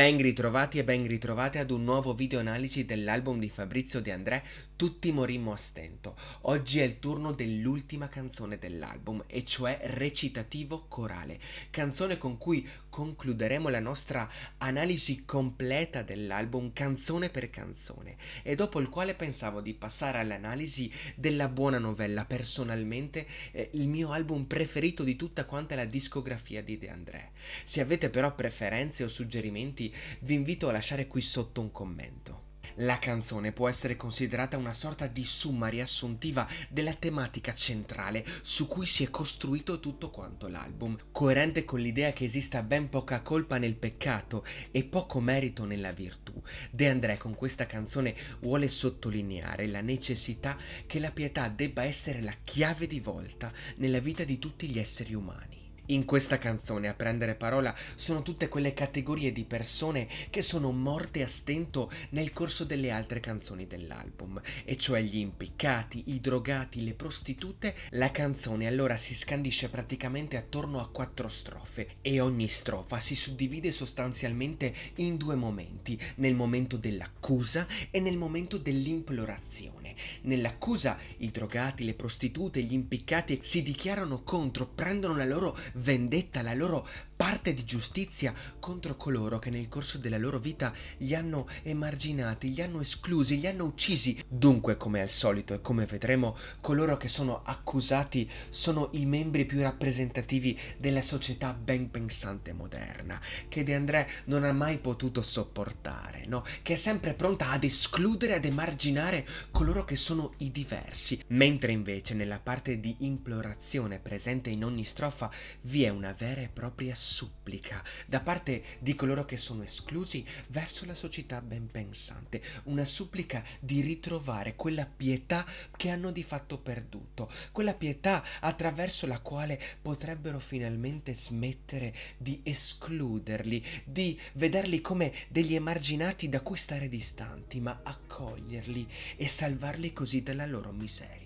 Ben ritrovati e ben ritrovati ad un nuovo video analisi dell'album di Fabrizio De André tutti morimmo a stento. Oggi è il turno dell'ultima canzone dell'album, e cioè Recitativo Corale, canzone con cui concluderemo la nostra analisi completa dell'album canzone per canzone, e dopo il quale pensavo di passare all'analisi della buona novella, personalmente eh, il mio album preferito di tutta quanta la discografia di De André. Se avete però preferenze o suggerimenti, vi invito a lasciare qui sotto un commento. La canzone può essere considerata una sorta di summa riassuntiva della tematica centrale su cui si è costruito tutto quanto l'album, coerente con l'idea che esista ben poca colpa nel peccato e poco merito nella virtù. De André con questa canzone vuole sottolineare la necessità che la pietà debba essere la chiave di volta nella vita di tutti gli esseri umani in questa canzone a prendere parola sono tutte quelle categorie di persone che sono morte a stento nel corso delle altre canzoni dell'album, e cioè gli impiccati, i drogati, le prostitute. La canzone allora si scandisce praticamente attorno a quattro strofe e ogni strofa si suddivide sostanzialmente in due momenti, nel momento dell'accusa e nel momento dell'implorazione. Nell'accusa i drogati, le prostitute, gli impiccati si dichiarano contro, prendono la loro vendetta, la loro parte di giustizia contro coloro che nel corso della loro vita li hanno emarginati, li hanno esclusi, li hanno uccisi. Dunque, come al solito e come vedremo, coloro che sono accusati sono i membri più rappresentativi della società ben pensante moderna, che De André non ha mai potuto sopportare, no? Che è sempre pronta ad escludere, ad emarginare coloro che sono i diversi, mentre invece nella parte di implorazione presente in ogni strofa vi è una vera e propria supplica da parte di coloro che sono esclusi verso la società ben pensante, una supplica di ritrovare quella pietà che hanno di fatto perduto, quella pietà attraverso la quale potrebbero finalmente smettere di escluderli, di vederli come degli emarginati da cui stare distanti, ma accoglierli e salvarli così dalla loro miseria.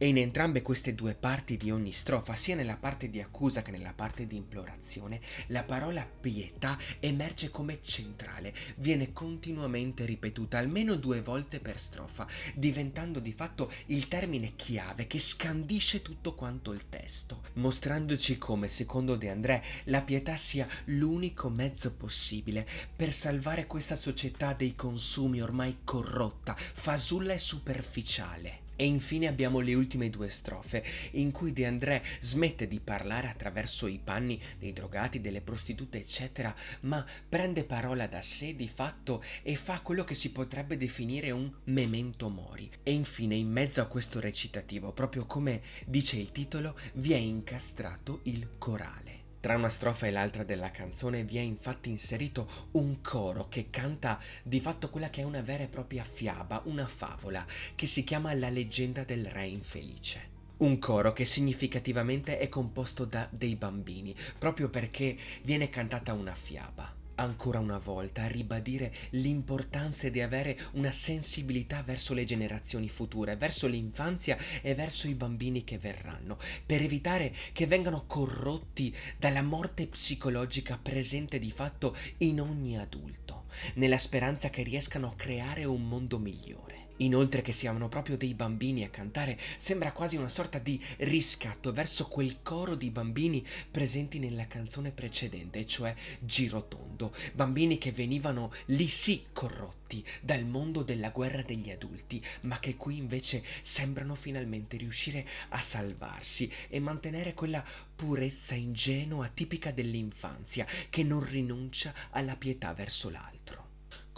E in entrambe queste due parti di ogni strofa, sia nella parte di accusa che nella parte di implorazione, la parola pietà emerge come centrale, viene continuamente ripetuta almeno due volte per strofa, diventando di fatto il termine chiave che scandisce tutto quanto il testo, mostrandoci come, secondo De André, la pietà sia l'unico mezzo possibile per salvare questa società dei consumi ormai corrotta, fasulla e superficiale. E infine abbiamo le ultime due strofe, in cui De André smette di parlare attraverso i panni dei drogati, delle prostitute, eccetera, ma prende parola da sé di fatto e fa quello che si potrebbe definire un memento mori. E infine, in mezzo a questo recitativo, proprio come dice il titolo, vi è incastrato il corale. Tra una strofa e l'altra della canzone vi è infatti inserito un coro che canta di fatto quella che è una vera e propria fiaba, una favola, che si chiama La leggenda del re infelice. Un coro che significativamente è composto da dei bambini, proprio perché viene cantata una fiaba ancora una volta a ribadire l'importanza di avere una sensibilità verso le generazioni future, verso l'infanzia e verso i bambini che verranno, per evitare che vengano corrotti dalla morte psicologica presente di fatto in ogni adulto, nella speranza che riescano a creare un mondo migliore. Inoltre che siano proprio dei bambini a cantare sembra quasi una sorta di riscatto verso quel coro di bambini presenti nella canzone precedente, cioè Girotondo, bambini che venivano lì sì corrotti dal mondo della guerra degli adulti, ma che qui invece sembrano finalmente riuscire a salvarsi e mantenere quella purezza ingenua tipica dell'infanzia che non rinuncia alla pietà verso l'altro.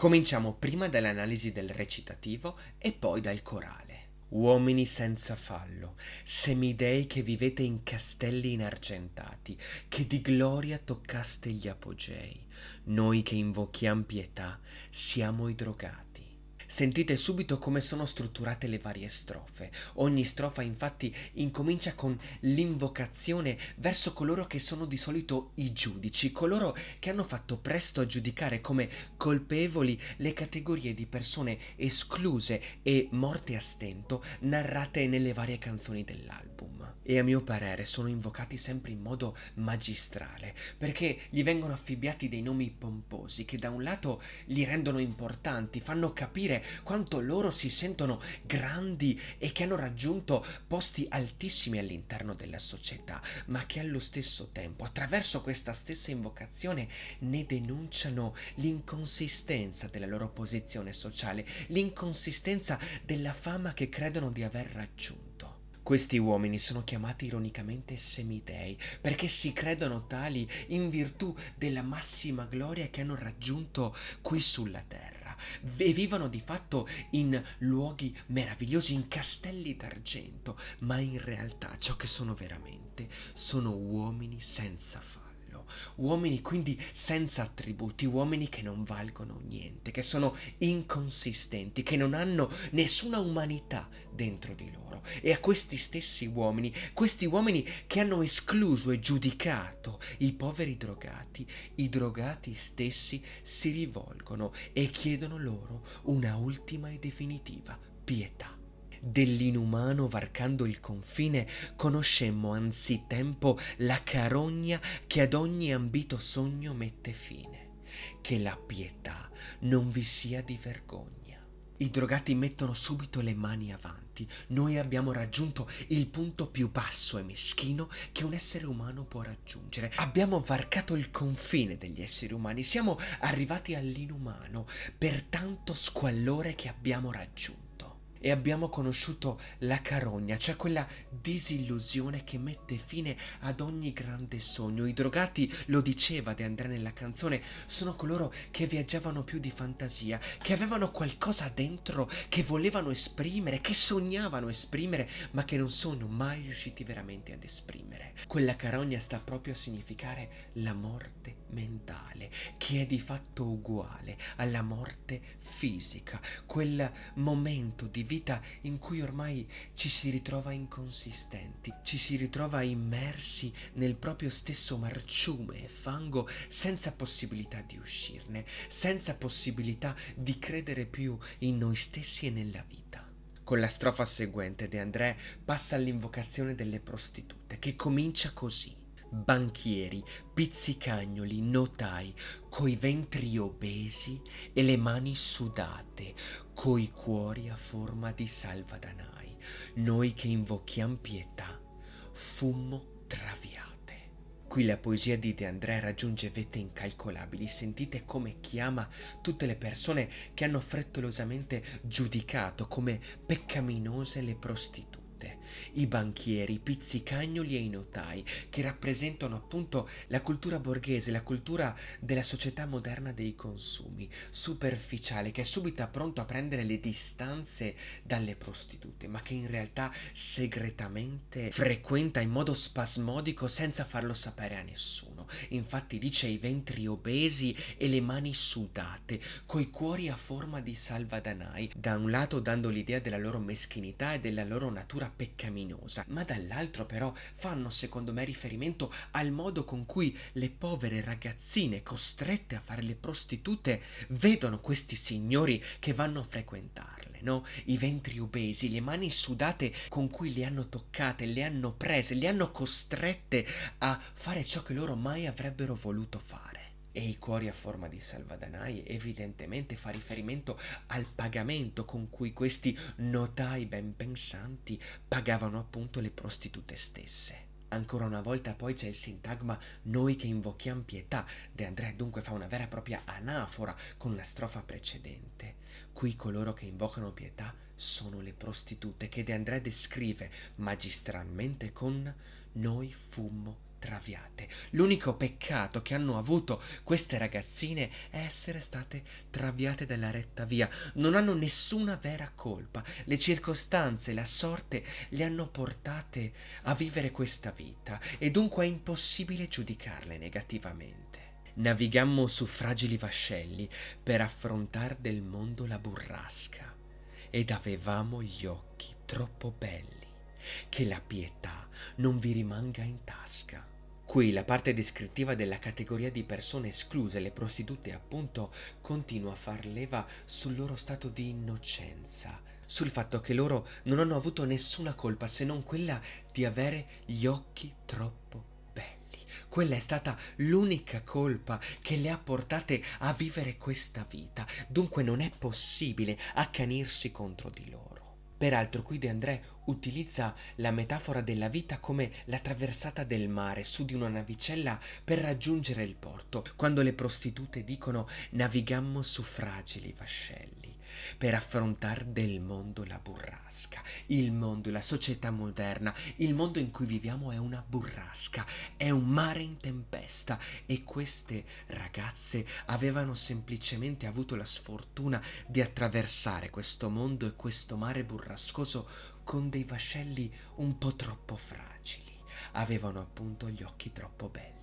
Cominciamo prima dall'analisi del recitativo e poi dal corale. Uomini senza fallo, semidei che vivete in castelli inargentati, che di gloria toccaste gli apogei, noi che invochiamo pietà siamo idrogati. Sentite subito come sono strutturate le varie strofe. Ogni strofa infatti incomincia con l'invocazione verso coloro che sono di solito i giudici, coloro che hanno fatto presto a giudicare come colpevoli le categorie di persone escluse e morte a stento narrate nelle varie canzoni dell'album e a mio parere sono invocati sempre in modo magistrale, perché gli vengono affibbiati dei nomi pomposi che da un lato li rendono importanti, fanno capire quanto loro si sentono grandi e che hanno raggiunto posti altissimi all'interno della società, ma che allo stesso tempo, attraverso questa stessa invocazione, ne denunciano l'inconsistenza della loro posizione sociale, l'inconsistenza della fama che credono di aver raggiunto. Questi uomini sono chiamati ironicamente semidei perché si credono tali in virtù della massima gloria che hanno raggiunto qui sulla terra e vivono di fatto in luoghi meravigliosi, in castelli d'argento, ma in realtà ciò che sono veramente sono uomini senza fare uomini quindi senza attributi, uomini che non valgono niente, che sono inconsistenti, che non hanno nessuna umanità dentro di loro. E a questi stessi uomini, questi uomini che hanno escluso e giudicato i poveri drogati, i drogati stessi si rivolgono e chiedono loro una ultima e definitiva pietà dell'inumano varcando il confine, conoscemmo anzitempo la carogna che ad ogni ambito sogno mette fine. Che la pietà non vi sia di vergogna. I drogati mettono subito le mani avanti. Noi abbiamo raggiunto il punto più basso e meschino che un essere umano può raggiungere. Abbiamo varcato il confine degli esseri umani. Siamo arrivati all'inumano per tanto squallore che abbiamo raggiunto e abbiamo conosciuto la carogna, cioè quella disillusione che mette fine ad ogni grande sogno. I drogati, lo diceva De André nella canzone, sono coloro che viaggiavano più di fantasia, che avevano qualcosa dentro che volevano esprimere, che sognavano esprimere, ma che non sono mai riusciti veramente ad esprimere. Quella carogna sta proprio a significare la morte mentale, che è di fatto uguale alla morte fisica, quel momento di vita in cui ormai ci si ritrova inconsistenti, ci si ritrova immersi nel proprio stesso marciume e fango senza possibilità di uscirne, senza possibilità di credere più in noi stessi e nella vita. Con la strofa seguente De André passa all'invocazione delle prostitute, che comincia così banchieri, pizzicagnoli, notai, coi ventri obesi e le mani sudate, coi cuori a forma di salvadanai, noi che invochiam pietà, fummo traviate. Qui la poesia di De André raggiunge vette incalcolabili. Sentite come chiama tutte le persone che hanno frettolosamente giudicato come peccaminose le prostitute i banchieri, i pizzicagnoli e i notai, che rappresentano appunto la cultura borghese, la cultura della società moderna dei consumi, superficiale, che è subito pronto a prendere le distanze dalle prostitute, ma che in realtà segretamente frequenta in modo spasmodico senza farlo sapere a nessuno. Infatti dice i ventri obesi e le mani sudate, coi cuori a forma di salvadanai, da un lato dando l'idea della loro meschinità e della loro natura peccata peccaminosa, ma dall'altro però fanno secondo me riferimento al modo con cui le povere ragazzine costrette a fare le prostitute vedono questi signori che vanno a frequentarle, no? I ventri obesi, le mani sudate con cui le hanno toccate, le hanno prese, le hanno costrette a fare ciò che loro mai avrebbero voluto fare e i cuori a forma di salvadanai evidentemente fa riferimento al pagamento con cui questi notai ben pensanti pagavano appunto le prostitute stesse. Ancora una volta poi c'è il sintagma noi che invochiamo pietà. De André dunque fa una vera e propria anafora con la strofa precedente. Qui coloro che invocano pietà sono le prostitute che De André descrive magistralmente con noi fummo traviate. L'unico peccato che hanno avuto queste ragazzine è essere state traviate dalla retta via. Non hanno nessuna vera colpa. Le circostanze, la sorte le hanno portate a vivere questa vita e dunque è impossibile giudicarle negativamente. Navigammo su fragili vascelli per affrontare del mondo la burrasca ed avevamo gli occhi troppo belli che la pietà non vi rimanga in tasca. Qui la parte descrittiva della categoria di persone escluse, le prostitute appunto, continua a far leva sul loro stato di innocenza, sul fatto che loro non hanno avuto nessuna colpa se non quella di avere gli occhi troppo belli. Quella è stata l'unica colpa che le ha portate a vivere questa vita, dunque non è possibile accanirsi contro di loro. Peraltro qui De André utilizza la metafora della vita come la traversata del mare su di una navicella per raggiungere il porto, quando le prostitute dicono navigammo su fragili vascelle per affrontare del mondo la burrasca. Il mondo, la società moderna, il mondo in cui viviamo è una burrasca, è un mare in tempesta e queste ragazze avevano semplicemente avuto la sfortuna di attraversare questo mondo e questo mare burrascoso con dei vascelli un po' troppo fragili. Avevano appunto gli occhi troppo belli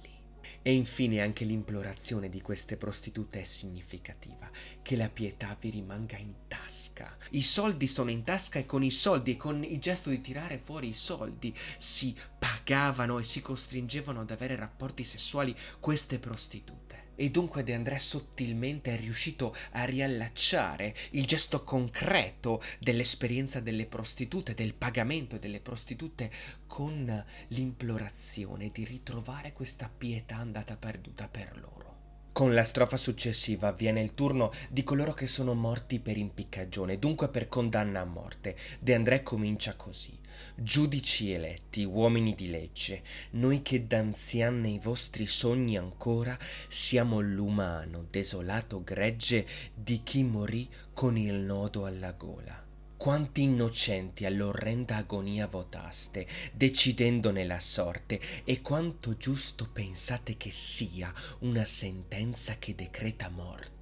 e infine anche l'implorazione di queste prostitute è significativa, che la pietà vi rimanga in tasca. I soldi sono in tasca e con i soldi e con il gesto di tirare fuori i soldi si pagavano e si costringevano ad avere rapporti sessuali queste prostitute. E dunque De André sottilmente è riuscito a riallacciare il gesto concreto dell'esperienza delle prostitute, del pagamento delle prostitute, con l'implorazione di ritrovare questa pietà andata perduta per loro. Con la strofa successiva avviene il turno di coloro che sono morti per impiccagione, dunque per condanna a morte. De André comincia così. Giudici eletti, uomini di legge, noi che danzian nei vostri sogni ancora, siamo l'umano, desolato gregge di chi morì con il nodo alla gola quanti innocenti all'orrenda agonia votaste, decidendone la sorte, e quanto giusto pensate che sia una sentenza che decreta morte.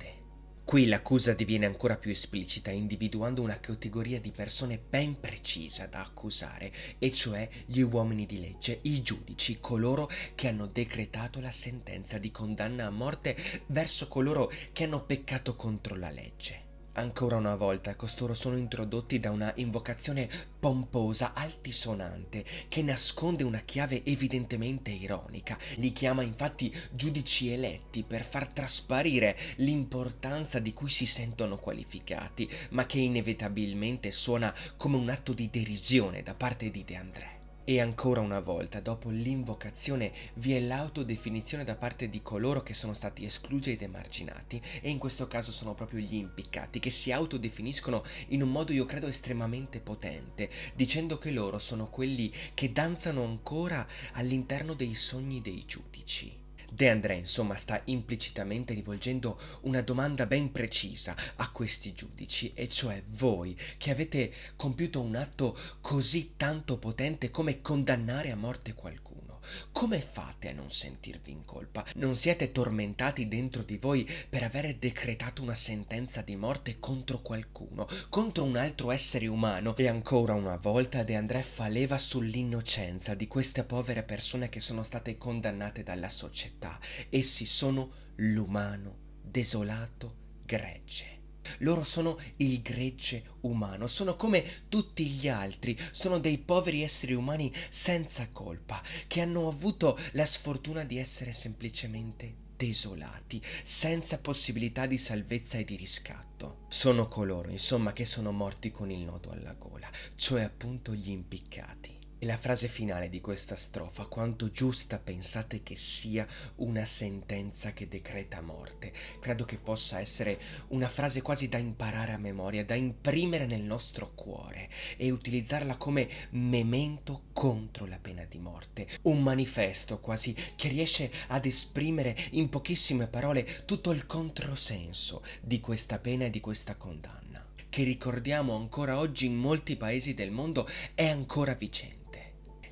Qui l'accusa diviene ancora più esplicita individuando una categoria di persone ben precisa da accusare, e cioè gli uomini di legge, i giudici, coloro che hanno decretato la sentenza di condanna a morte verso coloro che hanno peccato contro la legge. Ancora una volta costoro sono introdotti da una invocazione pomposa, altisonante, che nasconde una chiave evidentemente ironica. Li chiama infatti giudici eletti per far trasparire l'importanza di cui si sentono qualificati, ma che inevitabilmente suona come un atto di derisione da parte di De André. E ancora una volta, dopo l'invocazione, vi è l'autodefinizione da parte di coloro che sono stati esclusi ed emarginati, e in questo caso sono proprio gli impiccati, che si autodefiniscono in un modo, io credo, estremamente potente, dicendo che loro sono quelli che danzano ancora all'interno dei sogni dei giudici. De André insomma sta implicitamente rivolgendo una domanda ben precisa a questi giudici, e cioè voi che avete compiuto un atto così tanto potente come condannare a morte qualcuno. Come fate a non sentirvi in colpa? Non siete tormentati dentro di voi per avere decretato una sentenza di morte contro qualcuno, contro un altro essere umano? E ancora una volta De André fa leva sull'innocenza di queste povere persone che sono state condannate dalla società. Essi sono l'umano desolato gregge. Loro sono il gregge umano, sono come tutti gli altri, sono dei poveri esseri umani senza colpa, che hanno avuto la sfortuna di essere semplicemente desolati, senza possibilità di salvezza e di riscatto. Sono coloro, insomma, che sono morti con il nodo alla gola, cioè appunto gli impiccati. E la frase finale di questa strofa, quanto giusta pensate che sia una sentenza che decreta morte, credo che possa essere una frase quasi da imparare a memoria, da imprimere nel nostro cuore e utilizzarla come memento contro la pena di morte, un manifesto quasi che riesce ad esprimere in pochissime parole tutto il controsenso di questa pena e di questa condanna, che ricordiamo ancora oggi in molti paesi del mondo è ancora vicenda.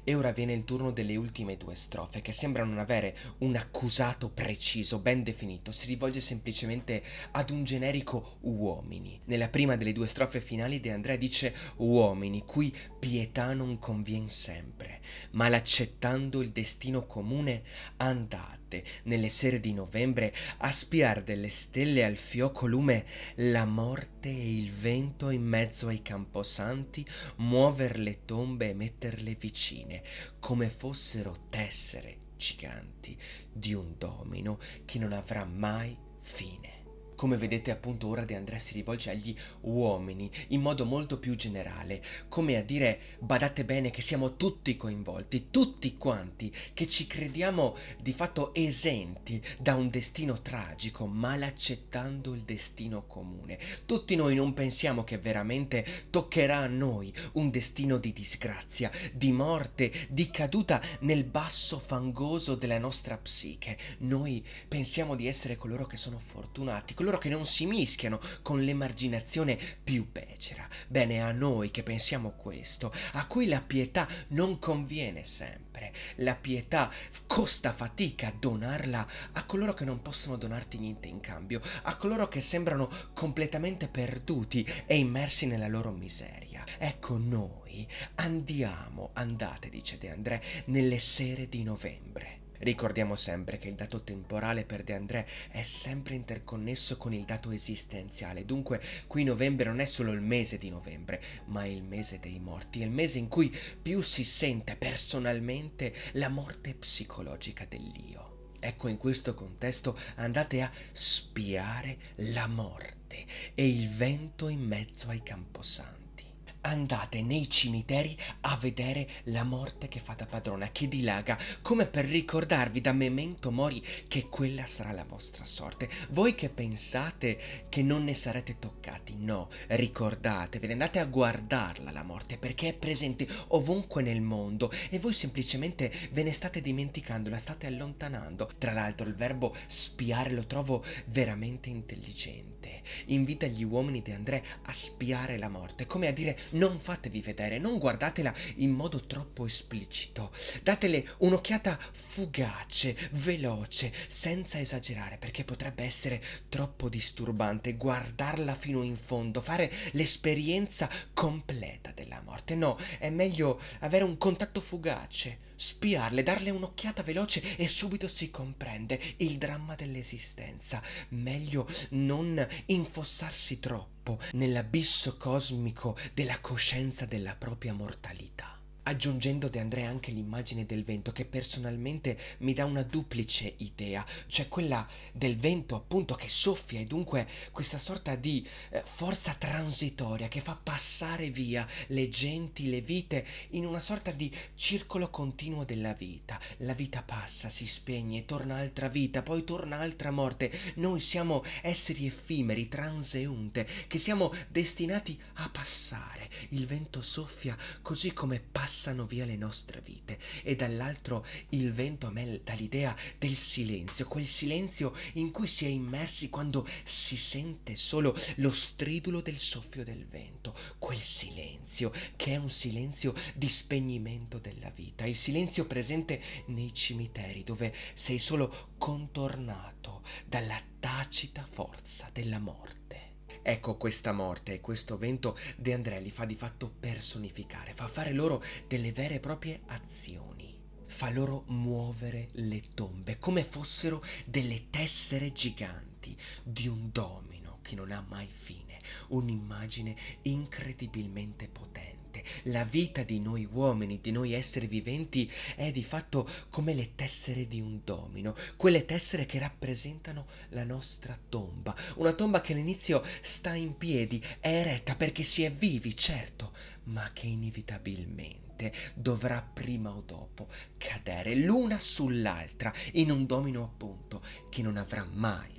E ora viene il turno delle ultime due strofe, che sembrano non avere un accusato preciso, ben definito, si rivolge semplicemente ad un generico uomini. Nella prima delle due strofe finali De Andrea dice uomini, cui pietà non convien sempre, ma l'accettando il destino comune andate notte, nelle sere di novembre, a spiar delle stelle al fioco lume la morte e il vento in mezzo ai camposanti, muover le tombe e metterle vicine, come fossero tessere giganti di un domino che non avrà mai fine. Come vedete appunto ora De Andrea si rivolge agli uomini in modo molto più generale, come a dire badate bene che siamo tutti coinvolti, tutti quanti, che ci crediamo di fatto esenti da un destino tragico, mal accettando il destino comune. Tutti noi non pensiamo che veramente toccherà a noi un destino di disgrazia, di morte, di caduta nel basso fangoso della nostra psiche. Noi pensiamo di essere coloro che sono fortunati, coloro coloro che non si mischiano con l'emarginazione più becera. Bene a noi che pensiamo questo, a cui la pietà non conviene sempre. La pietà costa fatica donarla a coloro che non possono donarti niente in cambio, a coloro che sembrano completamente perduti e immersi nella loro miseria. Ecco noi andiamo, andate, dice De André, nelle sere di novembre. Ricordiamo sempre che il dato temporale per De André è sempre interconnesso con il dato esistenziale, dunque qui novembre non è solo il mese di novembre, ma è il mese dei morti, è il mese in cui più si sente personalmente la morte psicologica dell'io. Ecco, in questo contesto andate a spiare la morte e il vento in mezzo ai camposanti andate nei cimiteri a vedere la morte che fa da padrona, che dilaga, come per ricordarvi da memento mori che quella sarà la vostra sorte. Voi che pensate che non ne sarete toccati, no, ricordatevene, andate a guardarla la morte perché è presente ovunque nel mondo e voi semplicemente ve ne state dimenticando, la state allontanando. Tra l'altro il verbo spiare lo trovo veramente intelligente. Invita gli uomini di Andrea a spiare la morte, come a dire non fatevi vedere, non guardatela in modo troppo esplicito, datele un'occhiata fugace, veloce, senza esagerare, perché potrebbe essere troppo disturbante guardarla fino in fondo, fare l'esperienza completa della morte. No, è meglio avere un contatto fugace spiarle, darle un'occhiata veloce e subito si comprende il dramma dell'esistenza. Meglio non infossarsi troppo nell'abisso cosmico della coscienza della propria mortalità. Aggiungendo De Andrea anche l'immagine del vento che personalmente mi dà una duplice idea, cioè quella del vento appunto che soffia e dunque questa sorta di eh, forza transitoria che fa passare via le genti, le vite in una sorta di circolo continuo della vita. La vita passa, si spegne, torna altra vita, poi torna altra morte. Noi siamo esseri effimeri, transeunte, che siamo destinati a passare. Il vento soffia così come passa passano via le nostre vite e dall'altro il vento a me dà l'idea del silenzio, quel silenzio in cui si è immersi quando si sente solo lo stridulo del soffio del vento, quel silenzio che è un silenzio di spegnimento della vita, il silenzio presente nei cimiteri dove sei solo contornato dalla tacita forza della morte. Ecco questa morte e questo vento De André li fa di fatto personificare, fa fare loro delle vere e proprie azioni fa loro muovere le tombe come fossero delle tessere giganti di un domino che non ha mai fine, un'immagine incredibilmente potente vivente. La vita di noi uomini, di noi esseri viventi, è di fatto come le tessere di un domino, quelle tessere che rappresentano la nostra tomba, una tomba che all'inizio sta in piedi, è eretta perché si è vivi, certo, ma che inevitabilmente dovrà prima o dopo cadere l'una sull'altra in un domino appunto che non avrà mai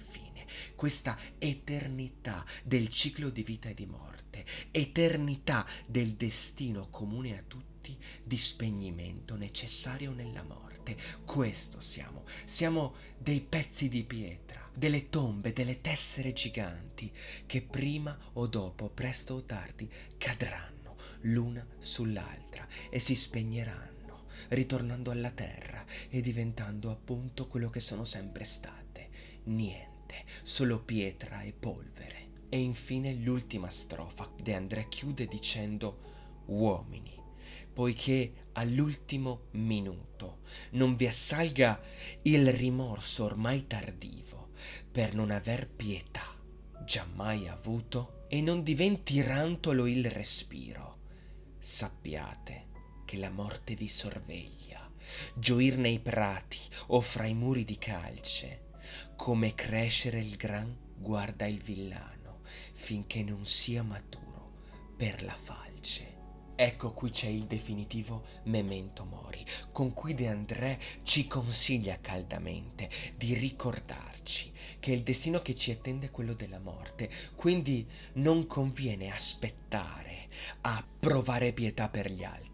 questa eternità del ciclo di vita e di morte, eternità del destino comune a tutti di spegnimento necessario nella morte. Questo siamo. Siamo dei pezzi di pietra, delle tombe, delle tessere giganti che prima o dopo, presto o tardi, cadranno l'una sull'altra e si spegneranno, ritornando alla terra e diventando appunto quello che sono sempre state. Niente niente, solo pietra e polvere. E infine l'ultima strofa, De Andrea chiude dicendo uomini, poiché all'ultimo minuto non vi assalga il rimorso ormai tardivo per non aver pietà già mai avuto e non diventi rantolo il respiro. Sappiate che la morte vi sorveglia, gioir nei prati o fra i muri di calce, come crescere il gran guarda il villano finché non sia maturo per la falce. Ecco qui c'è il definitivo memento mori, con cui De André ci consiglia caldamente di ricordarci che il destino che ci attende è quello della morte, quindi non conviene aspettare a provare pietà per gli altri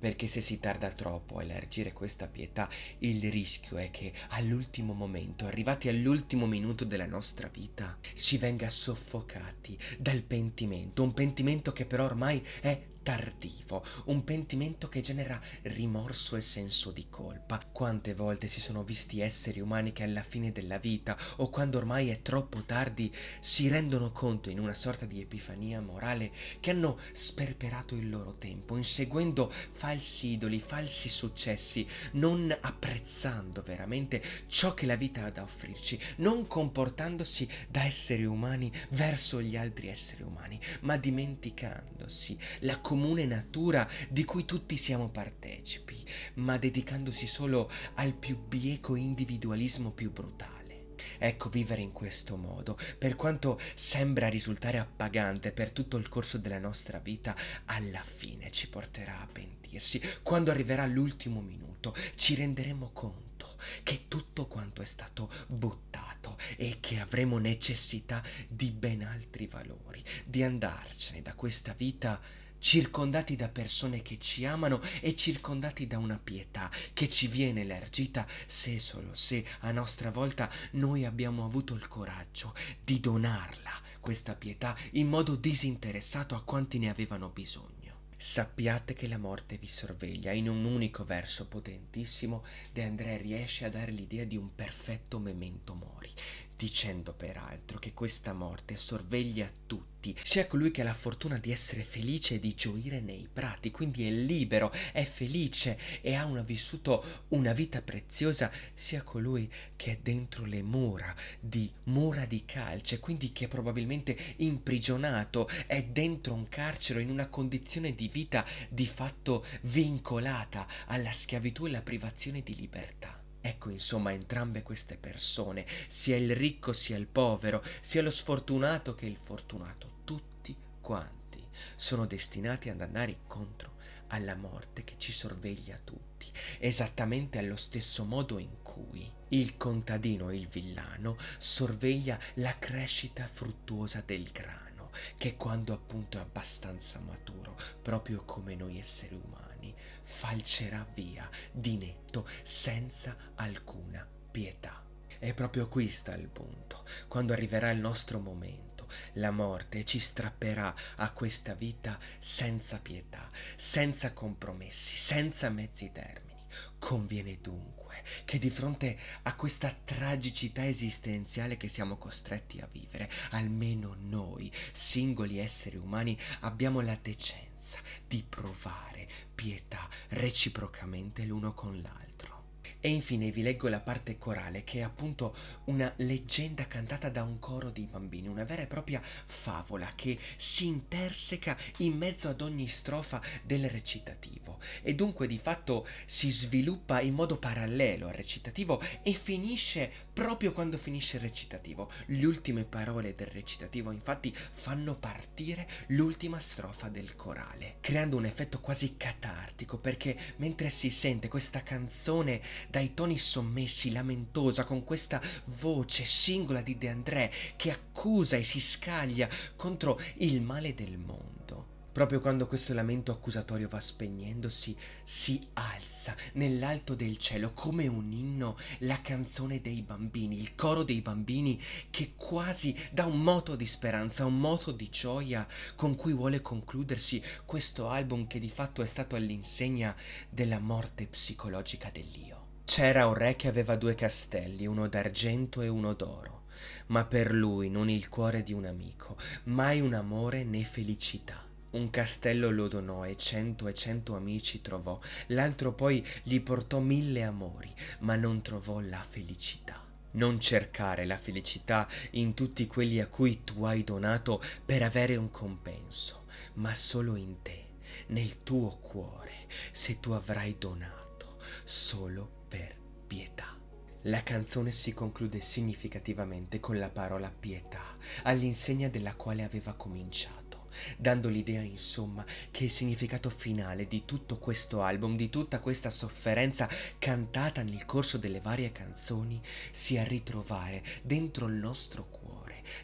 perché se si tarda troppo a elargire questa pietà, il rischio è che all'ultimo momento, arrivati all'ultimo minuto della nostra vita, si venga soffocati dal pentimento, un pentimento che però ormai è tardivo, un pentimento che genera rimorso e senso di colpa. Quante volte si sono visti esseri umani che alla fine della vita o quando ormai è troppo tardi si rendono conto in una sorta di epifania morale che hanno sperperato il loro tempo inseguendo falsi idoli, falsi successi, non apprezzando veramente ciò che la vita ha da offrirci, non comportandosi da esseri umani verso gli altri esseri umani, ma dimenticandosi la comune natura di cui tutti siamo partecipi, ma dedicandosi solo al più bieco individualismo più brutale. Ecco, vivere in questo modo, per quanto sembra risultare appagante per tutto il corso della nostra vita, alla fine ci porterà a pentirsi. Quando arriverà l'ultimo minuto, ci renderemo conto che tutto quanto è stato buttato e che avremo necessità di ben altri valori, di andarcene da questa vita circondati da persone che ci amano e circondati da una pietà che ci viene elargita se e solo se a nostra volta noi abbiamo avuto il coraggio di donarla, questa pietà, in modo disinteressato a quanti ne avevano bisogno. Sappiate che la morte vi sorveglia. In un unico verso potentissimo, De André riesce a dare l'idea di un perfetto memento mori, dicendo peraltro che questa morte sorveglia tutti, sia colui che ha la fortuna di essere felice e di gioire nei prati, quindi è libero, è felice e ha una vissuto una vita preziosa, sia colui che è dentro le mura di mura di calce, quindi che è probabilmente imprigionato, è dentro un carcere in una condizione di vita di fatto vincolata alla schiavitù e alla privazione di libertà. Ecco insomma entrambe queste persone, sia il ricco sia il povero, sia lo sfortunato che il fortunato, tutti quanti sono destinati ad andare incontro alla morte che ci sorveglia tutti, esattamente allo stesso modo in cui il contadino, il villano, sorveglia la crescita fruttuosa del grano, che quando appunto è abbastanza maturo, proprio come noi esseri umani mani falcerà via di netto senza alcuna pietà. E proprio qui sta il punto, quando arriverà il nostro momento. La morte ci strapperà a questa vita senza pietà, senza compromessi, senza mezzi termini. Conviene dunque che di fronte a questa tragicità esistenziale che siamo costretti a vivere, almeno noi, singoli esseri umani, abbiamo la decenza di provare pietà reciprocamente l'uno con l'altro. E infine vi leggo la parte corale, che è appunto una leggenda cantata da un coro di bambini, una vera e propria favola che si interseca in mezzo ad ogni strofa del recitativo e dunque di fatto si sviluppa in modo parallelo al recitativo e finisce proprio quando finisce il recitativo. Le ultime parole del recitativo infatti fanno partire l'ultima strofa del corale, creando un effetto quasi catartico perché mentre si sente questa canzone dai toni sommessi, lamentosa, con questa voce singola di De André che accusa e si scaglia contro il male del mondo. Proprio quando questo lamento accusatorio va spegnendosi, si alza nell'alto del cielo come un inno la canzone dei bambini, il coro dei bambini che quasi dà un moto di speranza, un moto di gioia con cui vuole concludersi questo album che di fatto è stato all'insegna della morte psicologica dell'io. C'era un re che aveva due castelli, uno d'argento e uno d'oro, ma per lui non il cuore di un amico, mai un amore né felicità. Un castello lo donò e cento e cento amici trovò, l'altro poi gli portò mille amori, ma non trovò la felicità. Non cercare la felicità in tutti quelli a cui tu hai donato per avere un compenso, ma solo in te, nel tuo cuore, se tu avrai donato solo per per pietà. La canzone si conclude significativamente con la parola pietà, all'insegna della quale aveva cominciato, dando l'idea insomma che il significato finale di tutto questo album, di tutta questa sofferenza cantata nel corso delle varie canzoni, sia ritrovare dentro il nostro cuore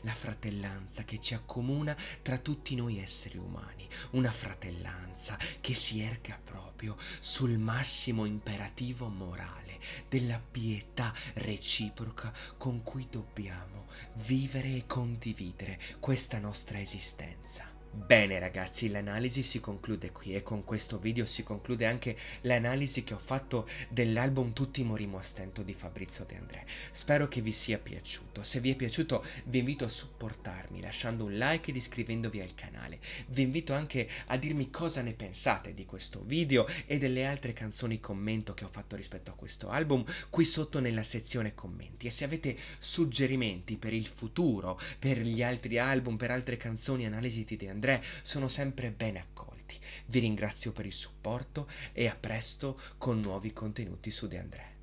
la fratellanza che ci accomuna tra tutti noi esseri umani, una fratellanza che si erga proprio sul massimo imperativo morale della pietà reciproca con cui dobbiamo vivere e condividere questa nostra esistenza. Bene ragazzi, l'analisi si conclude qui e con questo video si conclude anche l'analisi che ho fatto dell'album Tutti morimo a stento di Fabrizio De André. Spero che vi sia piaciuto, se vi è piaciuto vi invito a supportarmi lasciando un like ed iscrivendovi al canale. Vi invito anche a dirmi cosa ne pensate di questo video e delle altre canzoni commento che ho fatto rispetto a questo album qui sotto nella sezione commenti e se avete suggerimenti per il futuro, per gli altri album, per altre canzoni, analisi di De André André sono sempre ben accolti. Vi ringrazio per il supporto e a presto con nuovi contenuti su De André.